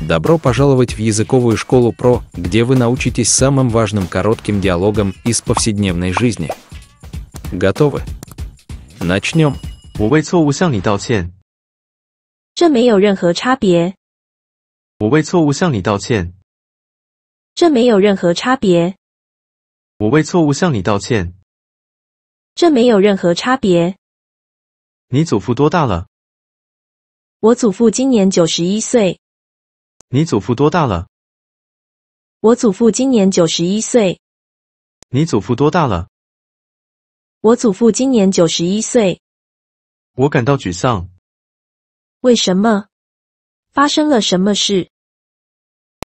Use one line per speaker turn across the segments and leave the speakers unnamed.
Добро пожаловать в языковую школу ПРО, где вы научитесь самым важным коротким диалогам из повседневной жизни. Готовы? Начнем. 我为错误向你道歉。
这没有任何差别。我为错误向你道歉。这没有任何差别。我为错误向你道歉。这没有任何差别。你祖父多大了？我祖父今年九十一岁。你祖父多大了？我祖父今年九十一岁。你祖父多大了？我祖父今年九十一岁。我感到沮丧。为什么？发生了什么事？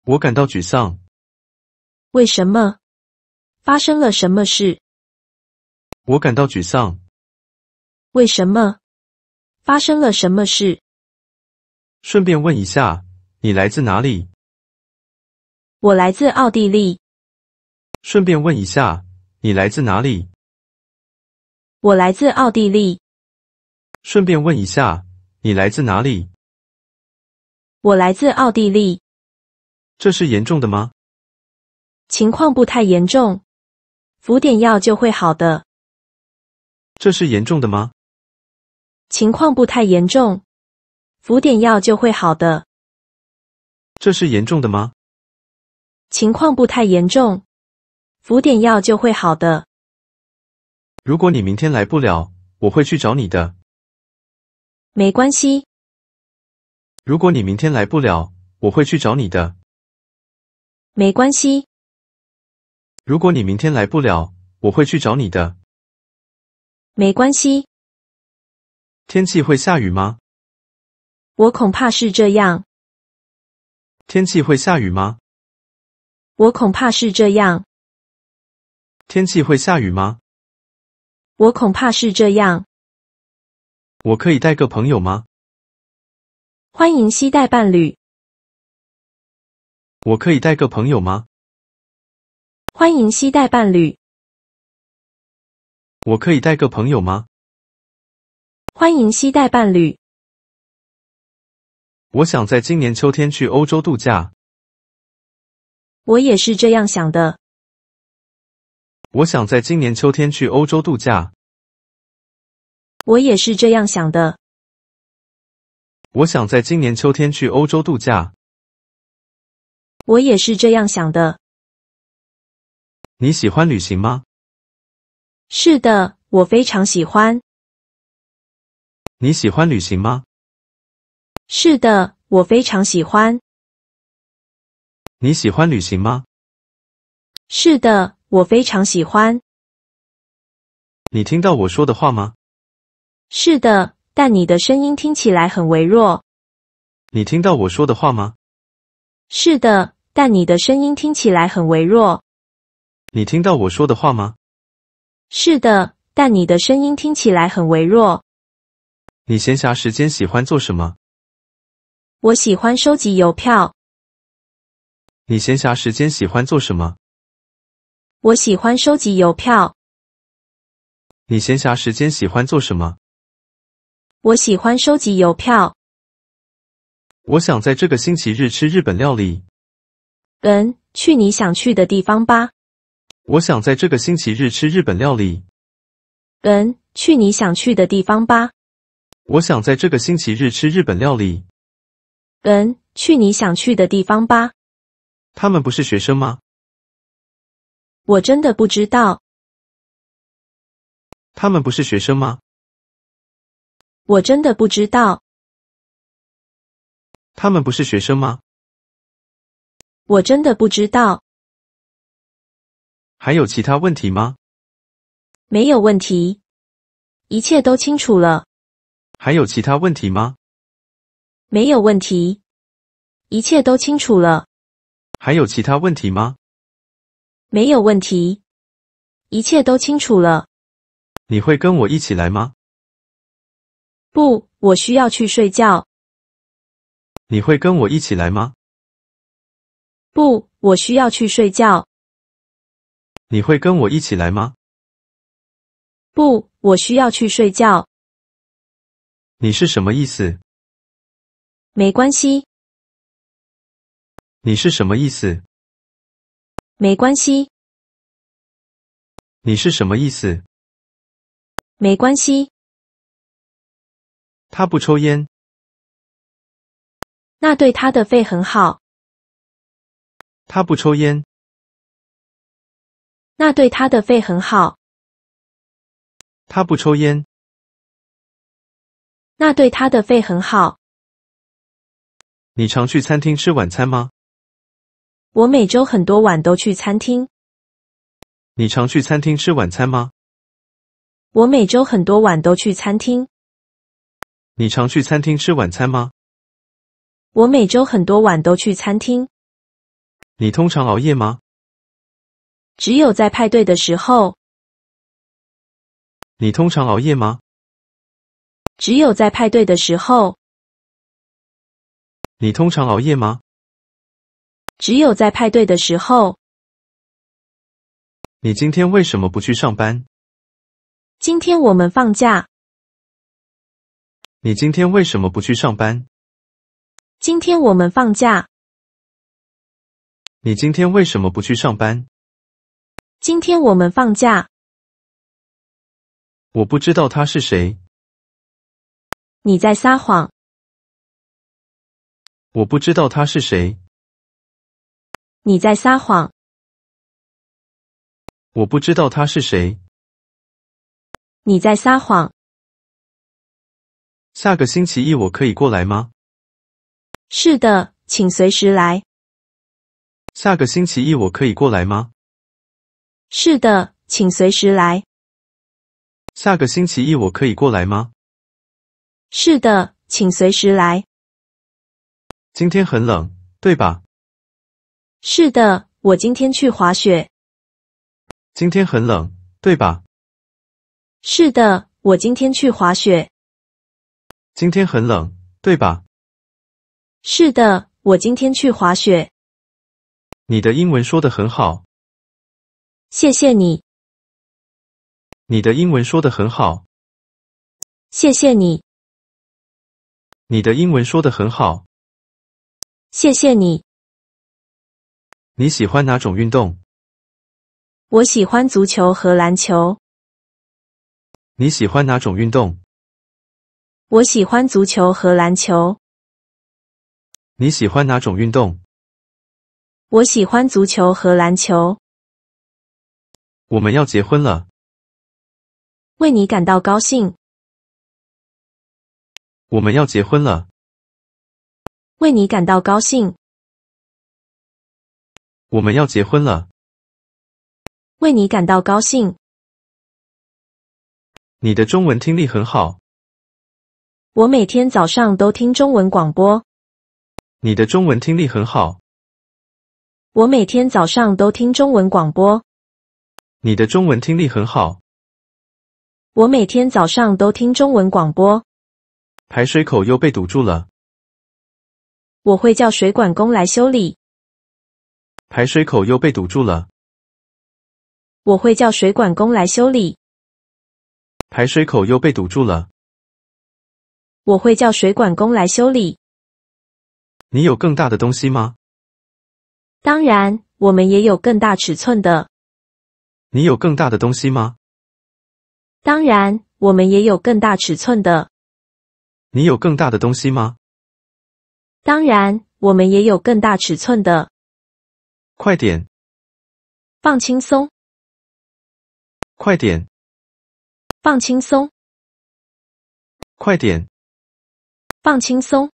我感到沮丧。为什么？发生了什么事？我感到沮丧。为什么？发生了什么事？顺便问一下。你来自哪里？我来自奥地利。顺便问一下，你来自哪里？我来自奥地利。顺便问一下，你来自哪里？我来自奥地利。这是严重的吗？情况不太严重，服点药就会好的。这是严重的吗？情况不太严重，服点药就会好的。这是严重的吗？情况不太严重，服点药就会好的。
如果你明天来不了，我会去找你的。
没关系。如果你明天来不了，我会去找你的。没关系。如果你明天来不了，我会去找你的。没关系。天气会下雨吗？我恐怕是这样。天气会下雨吗？我恐怕是这样。天气会下雨吗？我恐怕是这样。我可以带个朋友吗？欢迎携带伴侣。我可以带个朋友吗？欢迎携带伴侣。我可以带个朋友吗？欢迎携带伴侣。我想在今年秋天去欧洲度假。我也是这样想的。我想在今年秋天去欧洲度假。我也是这样想的。我想在今年秋天去欧洲度假。我也是这样想的。你喜欢旅行吗？是的，我非常喜欢。你喜欢旅行吗？是的，我非常喜欢。你喜欢旅行吗？是的，我非常喜欢。你听到我说的话吗？是的，但你的声音听起来很微弱。
你听到我说的话吗？
是的，但你的声音听起来很微弱。
你听到我说的话吗？
是的，但你的声音听起来很微弱。你闲暇时间喜欢做什么？我喜欢收集邮票。你闲暇时间喜欢做什么？我喜欢收集邮票。你闲暇时间喜欢做什么？我喜欢收集邮票。
我想在这个星期日吃日本料理。
嗯，去你想去的地方吧。
我想在这个星期日吃日本料理。
嗯，去你想去的地方吧。
我想在这个星期日吃日本料理。
嗯，去你想去的地方吧。他们不是学生吗？我真的不知道。他们不是学生吗？我真的不知道。他们不是学生吗？我真的不知道。还有其他问题吗？没有问题，一切都清楚了。还有其他问题吗？没有问题，一切都清楚了。还有其他问题吗？没有问题，一切都清楚了。你会跟我一起来吗？不，我需要去睡觉。你会跟我一起来吗？不，我需要去睡觉。你会跟我一起来吗？不，我需要去睡觉。你是什么意思？没关系。你是什么意思？没关系。你是什么意思？没关系。他不抽烟，那对他的肺很好。他不抽烟，那对他的肺很好。他不抽烟，那对他的肺很好。你常去餐厅吃晚餐吗？我每周很多晚都去餐厅。
你常去餐厅吃晚餐吗？
我每周很多晚都去餐厅。你常去餐厅吃晚餐吗？我每周很多晚都去餐厅。你通常熬夜吗？只有在派对的时候。你通常熬夜吗？只有在派对的时候。你通常熬夜吗？只有在派对的时候。你今天为什么不去上班？今天我们放假。你今天为什么不去上班？今天我们放假。你今天为什么不去上班？今天我们放假。我不知道他是谁。你在撒谎。我不知道他是谁。你在撒谎。我不知道他是谁。你在撒谎。下个星期一我可以过来吗？是的，请随时来。
下个星期一我可以过来吗？
是的，请随时来。
下个星期一我可以过来吗？
是的，请随时来。今天很冷，对吧？是的，我今天去滑雪。今天很冷，对吧？是的，我今天去滑雪。今天很冷，对吧？是的，我今天去滑雪。你的英文说得很好。谢谢你。你的英文说得很好。谢谢你。你的英文说得很好。谢谢你。你喜欢哪种运动？我喜欢足球和篮球。你喜欢哪种运动？我喜欢足球和篮球。你喜欢哪种运动？我喜欢足球和篮球。我们要结婚了。为你感到高兴。我们要结婚了。为你感到高兴，我们要结婚了。为你感到高兴，你的中文听力很好。我每天早上都听中文广播。你的中文听力很好。我每天早上都听中文广播。
你的中文听力很好。
我每天早上都听中文广播。排水口又被堵住了。我会叫水管工来修理排水口又被堵住了。我会叫水管工来修理排水口又被堵住了。我会叫水管工来修理。你有更大的东西吗？当然，我们也有更大尺寸的。
你有更大的东西吗？
当然，我们也有更大尺寸的。你有更大的东西吗？当然，我们也有更大尺寸的。快点，放轻松。快点，放轻松。快点，放轻松。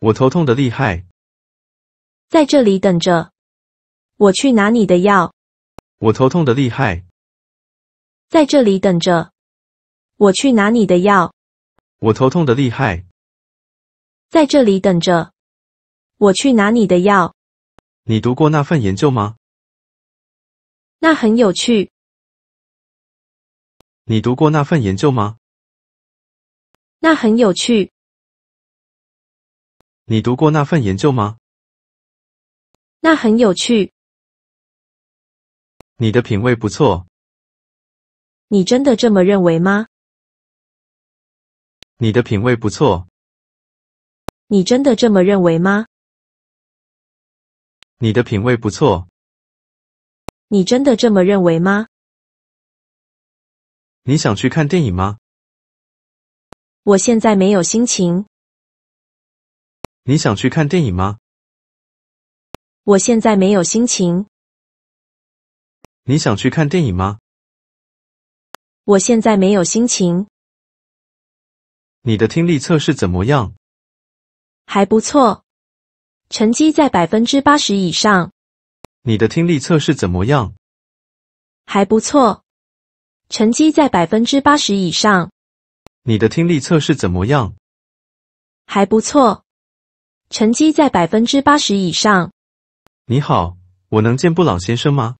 我头痛的厉害，在这里等着，我去拿你的药。我头痛的厉害，在这里等着，我去拿你的药。我头痛的厉害。在这里等着，我去拿你的药。你读过那份研究吗？那很有趣。你读过那份研究吗？那很有趣。你读过那份研究吗？那很有趣。你的品味不错。你真的这么认为吗？你的品味不错。你真的这么认为吗？你的品味不错。你真的这么认为吗？你想去看电影吗？我现在没有心情。你想去看电影吗？我现在没有心情。你想去看电影吗？我现在没有心情。你的听力测试怎么样？还不错，成绩在百分之八十以上。
你的听力测试怎么样？
还不错，成绩在百分之八十以上。
你的听力测试怎么样？
还不错，成绩在百分之八十以上。
你好，我能见布朗先生吗？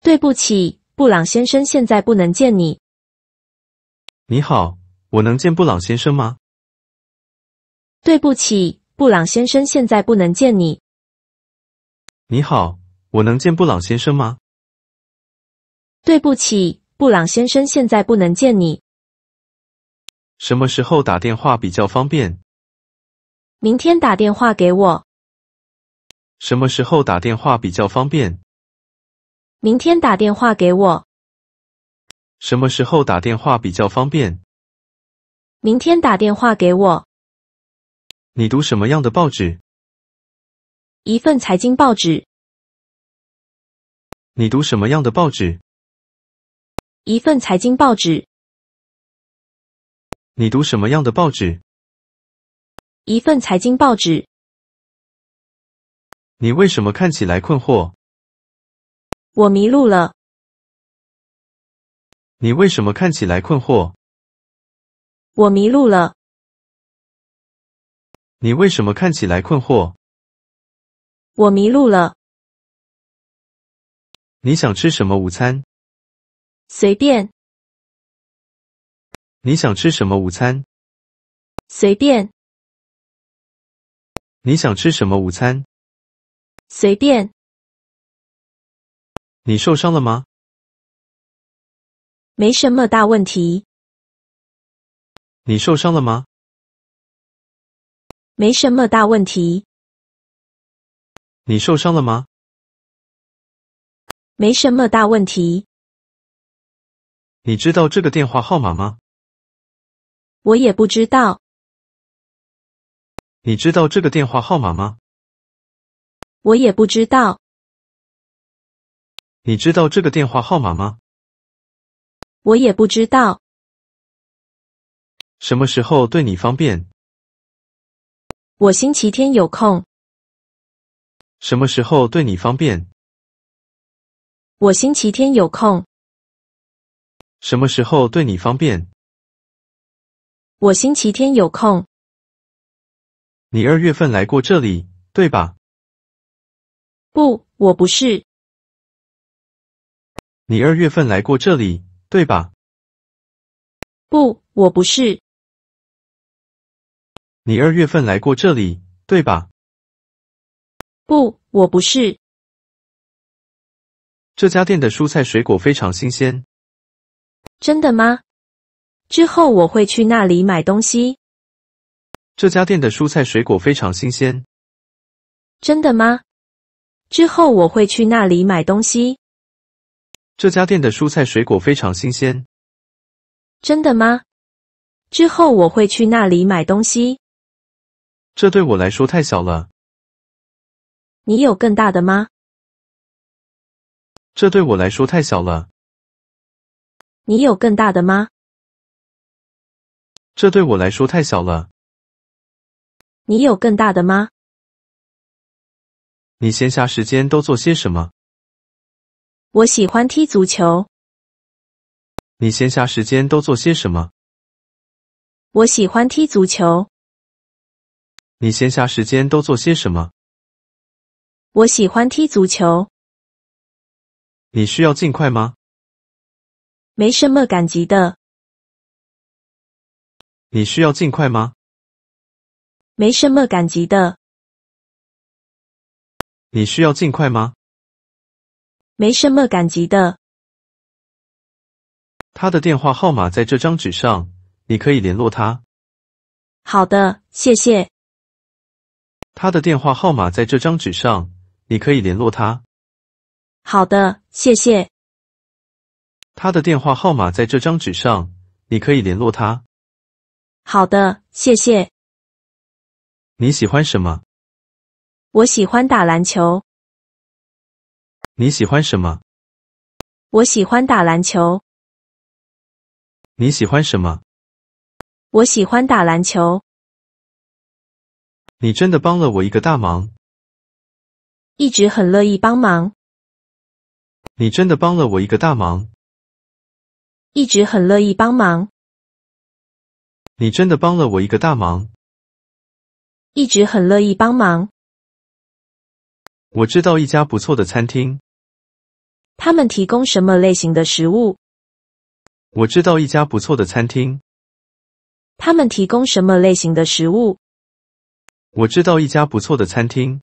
对不起，布朗先生现在不能见你。你好，我能见布朗先生吗？对不起，布朗先生，现在不能见你。
你好，我能见布朗先
生吗？对不起，布朗先生，现在不能见你。什么时候打电话比较方便？明天打电话给我。什么时候打电话比较方便？明天打电话给我。
什么时候打电话比较方
便？明天打电话给我。你读什么样的报纸？一份财经报纸。你读什么样的报纸？一份财经报纸。你读什么样的报纸？一份财经报纸。你为什么看起来困惑？我迷路了。你为什么看起来困惑？我迷路了。你为什么看起来困惑？我迷路了。你想吃什么午餐？随便。你想吃什么午餐？随便。你想吃什么午餐？随便。你受伤了吗？没什么大问题。你受伤了吗？没什么大问题。你受伤了吗？没什么大问题。你知道这个电话号码吗？我也不知道。你知道这个电话号码吗？我也不知道。你知道这个电话号码吗？我也不知道。什么时候对你方便？我星期天有空，什么时候对你方便？我星期天有空，什么时候对你方便？我星期天有空。你二月份来过这里，对吧？不，我不是。你二月份来过这里，对吧？不，我不是。你二月份来过这里，对吧？不，我不是。这家店的蔬菜水果非常新鲜，真的吗？之后我会去那里买东西。
这家店的蔬菜水果非常新鲜，
真的吗？之后我会去那里买东西。
这家店的蔬菜水果非常新鲜，
真的吗？之后我会去那里买东西。这对我来说太小了。你有更大的吗？这对我来说太小了。你有更大的吗？这对我来说太小了。你有更大的吗？你闲暇时间都做些什么？我喜欢踢足球。你闲暇时间都做些什么？我喜欢踢足球。你闲暇时间都做些什么？我喜欢踢足球。你需要尽快吗？没什么赶集的。你需要尽快吗？没什么赶集的。你需要尽快吗？没什么赶集的。他的电话号码在这张纸
上，你可以联络他。
好的，谢谢。
他的电话号码在这张纸上，你可以联络他。
好的，谢谢。
他的电话号码在这张纸上，你可以
联络他。好的，谢谢。你喜欢什么？我喜欢打篮球。你喜欢什么？我喜欢打篮球。你喜欢什么？我喜欢打篮球。你真的帮了我一个大忙，一直很乐意帮忙。你真的帮了我一个大忙，一直很乐意帮忙。你真的帮了我一个大忙，一直很乐意帮忙。我知道一家不错的餐厅，他们提供什么类型的食物？
我知道一家不错的餐厅，
他们提供什么类型的食物？
我知道一家不错的餐厅。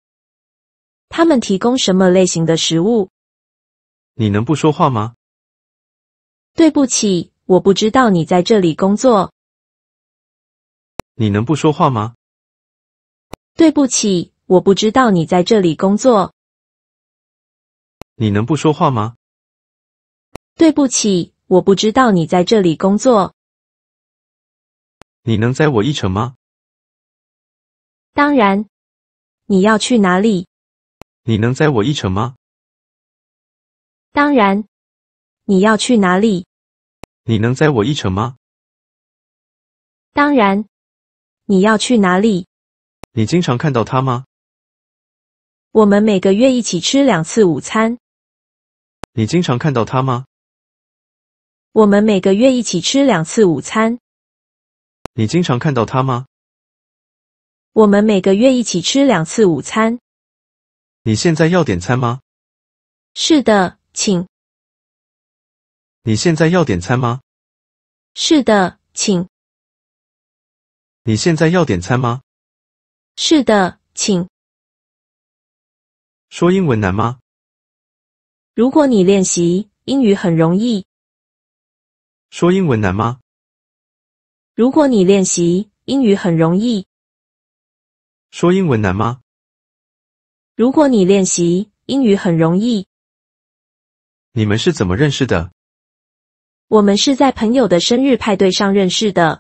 他们提供什么类型的食物？你能不说话吗？对不起，我不知道你在这里工作。你能不说话吗？对不起，我不知道你在这里工作。你能不说话吗？对不起，我不知道你在这里工作。你能载我一程吗？当然，你要去哪里？你能载我一程吗？当然，你要去哪里？你能载我一程吗？当然，你要去哪里？你经常看到他吗？我们每个月一起吃两次午餐。你经常看到他吗？我们每个月一起吃两次午餐。你经常看到他吗？我们每个月一起吃两次午餐。你现在要点餐吗？是的，请。你现在要点餐吗？是的，请。你现在要点餐吗？是的，请。说英文难吗？如果你练习英语很容易。说英文难吗？如果你练习英语很容易。说英文难吗？如果你练习英语很容易。
你们是怎么认识的？
我们是在朋友的生日派对上认识的。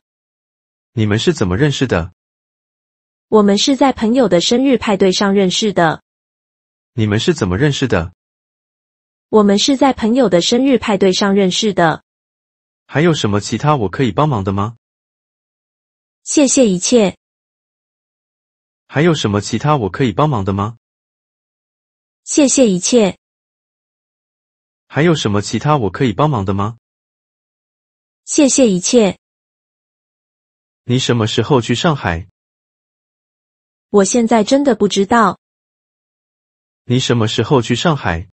你们是怎么认识的？
我们是在朋友的生日派对上认识的。
你们是怎么认识的？
我们是在朋友的生日派对上认识的。
还有什么其他我可以帮
忙的吗？谢谢一切。还有什么其他我可以帮忙的吗？谢谢一切。还有什么其他我可以帮忙的吗？谢谢一切。你什么时候去上海？我现在真的不知道。你什么时候去上海？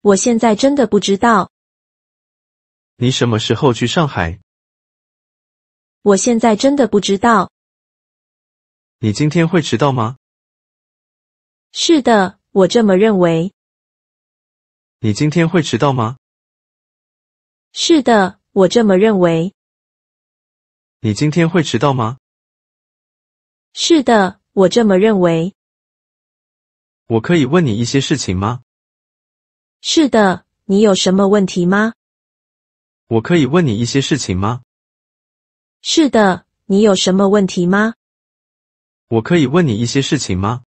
我现在真的不知道。你什么时候去上海？我现在真的不知道。你今天会迟到吗？是的，我这么认为。你今天会迟到吗？是的，我这么认为。你今天会迟到吗？是的，我这么认为。我可以问你一些事情吗？是的，你有什么问题吗？
我可以问你一些事情吗？
是的，你有什么问题吗？
我可以问你一些事情吗？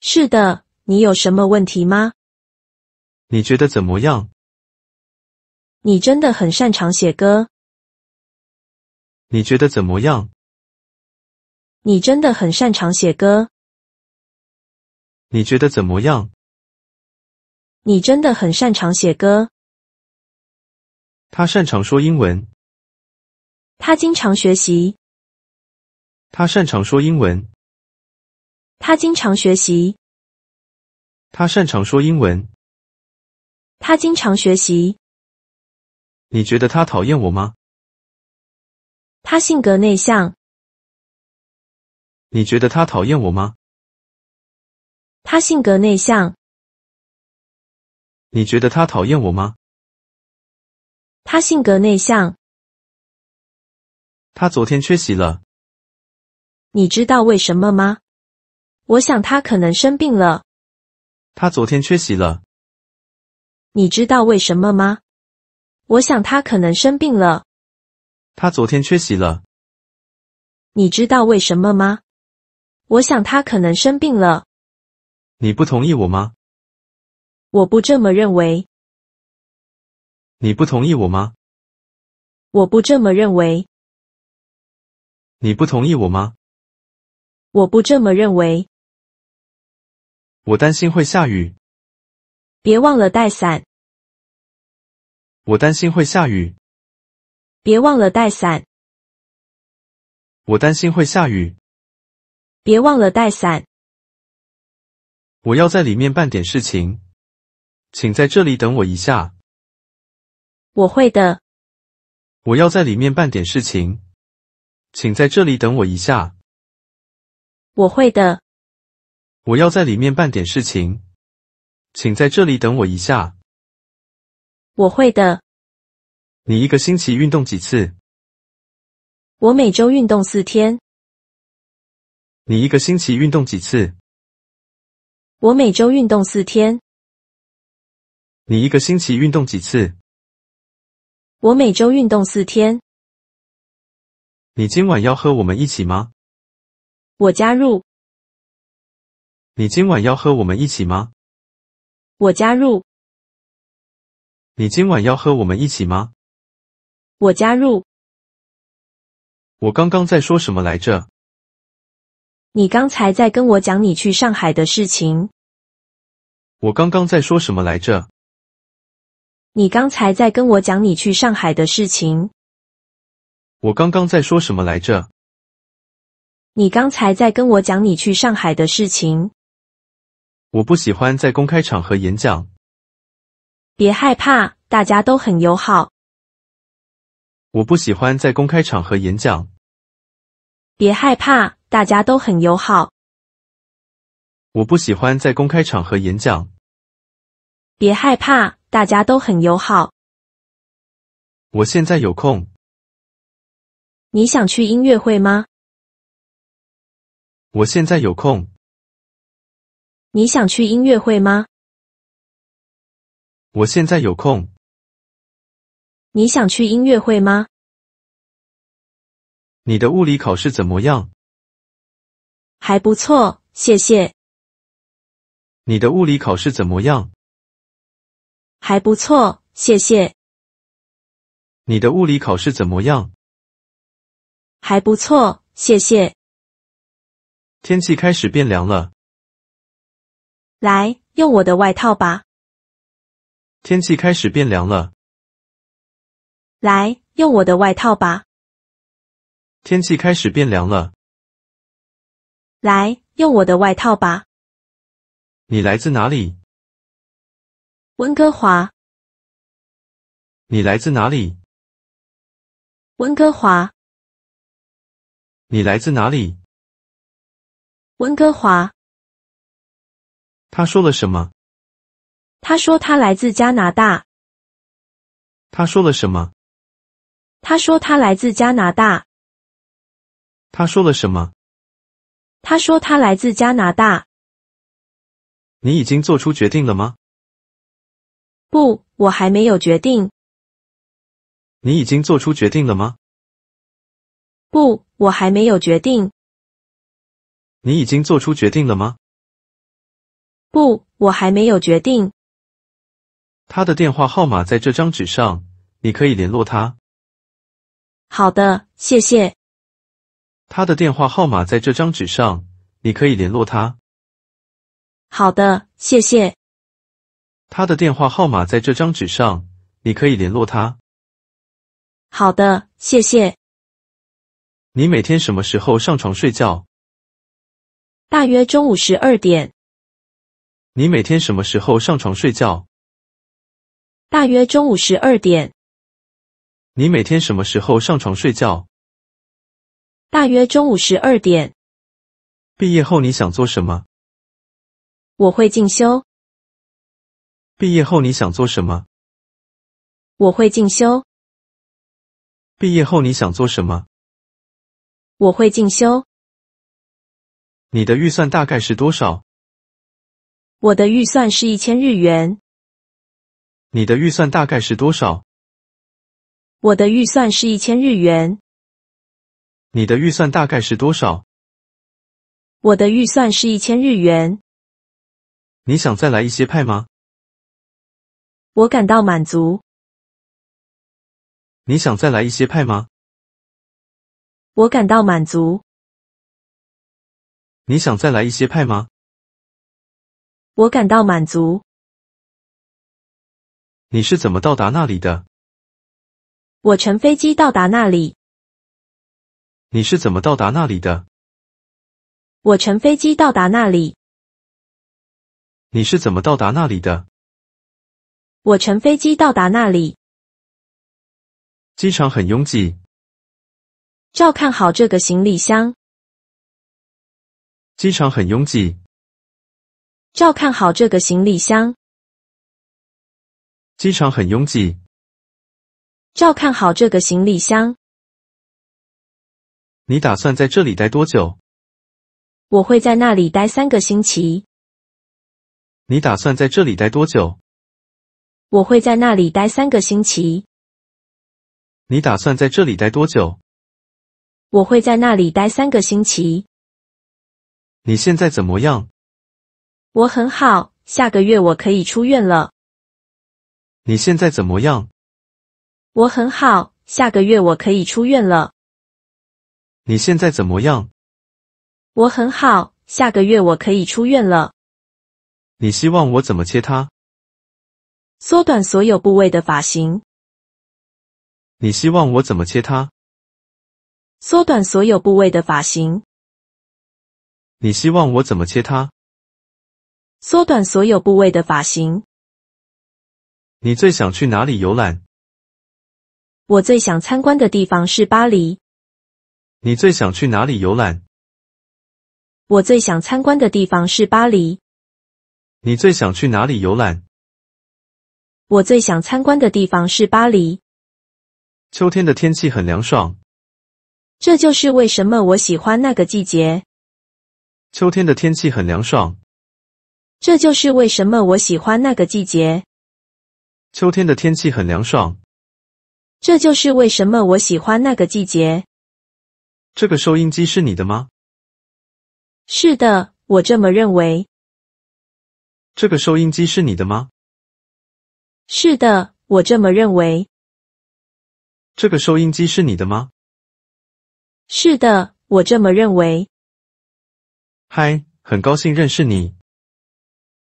是的，你有什么问题吗？你觉得怎么样？你真的很擅长写歌。你觉得怎么样？你真的很擅长写歌。你觉得怎么样？你真的很擅长写歌。他擅长说英文。他经常学习。他擅长说英文。他经常学习。他擅长说英文。他经常学习。你觉得他讨厌我吗？他性格内向。你觉得他讨厌我吗？他性格内向。你觉得他讨厌我吗？他性格内向。他昨天缺席了。你知道为什么吗？我想他可能生病了。他昨天缺席了。你知道为什么吗？我想他可能生病了。他昨天缺席了。你知道为什么吗？我想他可能生病了。你不同意我吗？我不这么认为。你不同意我吗？我不这么认为。你不同意我吗？我不这么认为。我担心会下雨，别忘了带伞。我担心会下雨，别忘了带伞。我担心会下雨，别忘了带伞。我要在里面办点事情，请在这里等我一下。我会的。我要在里面办点事情，请在这里等我一下。我会的。我要在里面办点事情，请在这里等我一下。我会的。你一个星期运动几次？我每周运动四天。你一个星期运动几次？我每周运动四天。你一个星期运动几次？我每周运动四天。你今晚要和我们一起吗？我加入。你今晚要和我们一起吗？我加入。你今晚要和我们一起吗？我加入。我刚刚在说什么来着？你刚才在跟我讲你去上海的事情。我刚刚在说什么来着？你刚才在跟我讲你去上海的事情。我刚刚在说什么来着？你刚才在跟我讲你去上海的事情。
我不喜欢在公开场合演讲。
别害怕，大家都很友好。
我不喜欢在公开场合演讲。
别害怕，大家都很友好。我不喜欢在公开场合演讲。别害怕，大家都很友好。我现在有空。你想去音乐会吗？我现在有空。你想去音乐会吗？我现在有空。你想去音乐会吗？你的物理考试怎么样？还不错，谢谢。你的物理考试怎么样？还不错，谢谢。你的物理考试怎么样？还不错，谢谢。天气开始变凉了，来用我的外套吧。天气开始变凉了，来用我的外套吧。天气开始变凉了，来用我的外套吧。你来自哪里？温哥华。你来自哪里？温哥华。你来自哪里？温哥华。他说了什么？他说他来自加拿大。他说了什么？他说他来自加拿大。他说了什么？他说他来自加拿大。你已经做出决定了吗？不，我还没有决定。你已经做出决定了吗？不，我还没有决定。你已经做出决定了吗？不，我还没有决定。
他的电话号码在这张纸上，你可以联络他。
好的，谢谢。
他的电话号码在这张纸上，你可以联络他。
好的，谢谢。
他的电话号码在这张纸上，你可以联络他。
好的，谢谢。
你每天什么时候上床睡觉？
大约中午十二点。
你每天什么时候上床睡觉？
大约中午十二点。你每天什么时候上床睡觉？大约中午十二点。毕业后你想做什么？我会进修。毕业后你想做什么？我会进修。毕业后你想做什么？我会进修。你的预算大概是多少？我的预算是一千日元。你的预算大概是多少？我的预算是一千日元。你的预算大概是多少？我的预算是一千日元。你想再来一些派吗？我感到满足。你想再来一些派吗？我感到满足。你想再来一些派吗？我感到满足。你是怎么到达那里的？我乘飞机到达那里。你是怎么到达那里的？我乘飞机到达那里。你是怎么到达那里的？我乘飞机到达那里。机场很拥挤。照看好这个行李箱。机场很拥挤，照看好这个行李箱。机场很拥挤，照看好这个行李箱。你打算在这里待多久？我会在那里待三个星期。你打算在这里待多久？我会在那里待三个星期。你打算在这里待多久？我会在那里待三个星期。
你现在怎么样？
我很好，下个月我可以出院了。你现在怎么样？我很好，下个月我可以出院了。你现在怎么样？我很好，下个月我可以出院了。
你希望我怎么切它？
缩短所有部位的发型。你希望我怎么切它？缩短所有部位的发型。你希望我怎么切它？缩短所有部位的发型。你最想去哪里游览？我最想参观的地方是巴黎。你最想去哪里游览？我最想参观的地方是巴黎。
你最想去哪里游览？
我最想参观的地方是巴黎。
秋天的天气很凉爽。
这就是为什么我喜欢那个季节。
秋天的天气很凉爽，
这就是为什么我喜欢那个季节。秋天的天气很凉爽，这就是为什么我喜欢那个季节。这个收音机是你的吗？是的，我这么认为。这个收音机是你的吗？是的，我这么认为。这个收音机是你的吗？是的，我这么认为。嗨，很高兴认识你。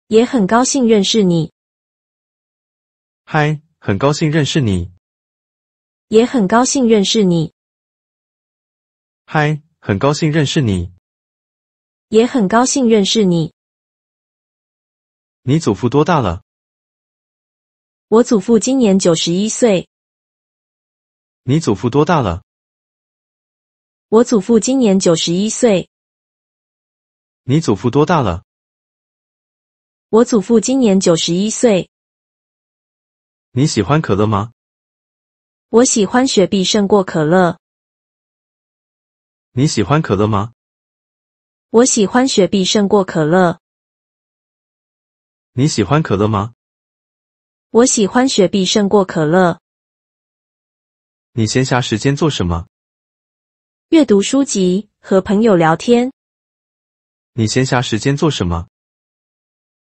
也很高兴认识你。嗨，很高兴认识你。也很高兴认识你。嗨，很高兴认识你。也很高兴认识你。你祖父多大了？我祖父今年九十一岁。你祖父多大了？我祖父今年九十一岁。你祖父多大了？我祖父今年九十一岁。你喜欢可乐吗？我喜欢雪碧胜过可乐。你喜欢可乐吗？我喜欢雪碧胜过可乐。你喜欢可乐吗？我喜欢雪碧胜过可乐。你闲暇时间做什么？阅读书籍和朋友聊天。
你闲暇时间做什么？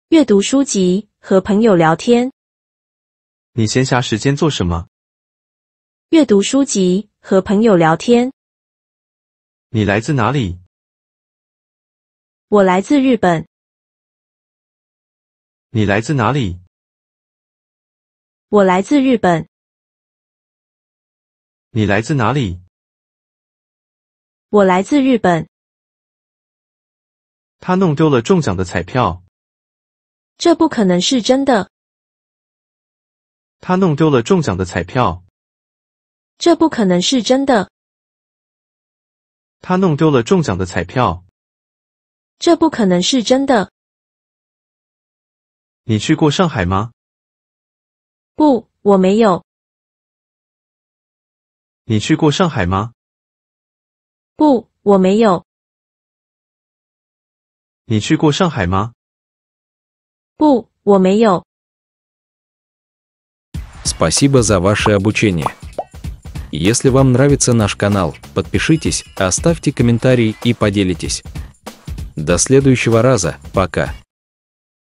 阅读书籍和朋友聊天。你闲暇时间做什么？阅读书籍和朋友聊天。你来自哪里？我来自日本。你来自哪里？我来自日本。你来自哪里？我来自日本。他弄丢了中奖的彩票，这不可能是真的。他弄丢了中奖的彩票，这不可能是真的。他弄丢了中奖的彩票，这不可能是真的。你去过上海吗？不，我没有。你去过上海吗？不，我没有。你去过上海吗？不，我没有。
Спасибо за ваше обучение. Если вам нравится наш канал, подпишитесь, оставьте комментарий и поделитесь. До следующего раза, пока.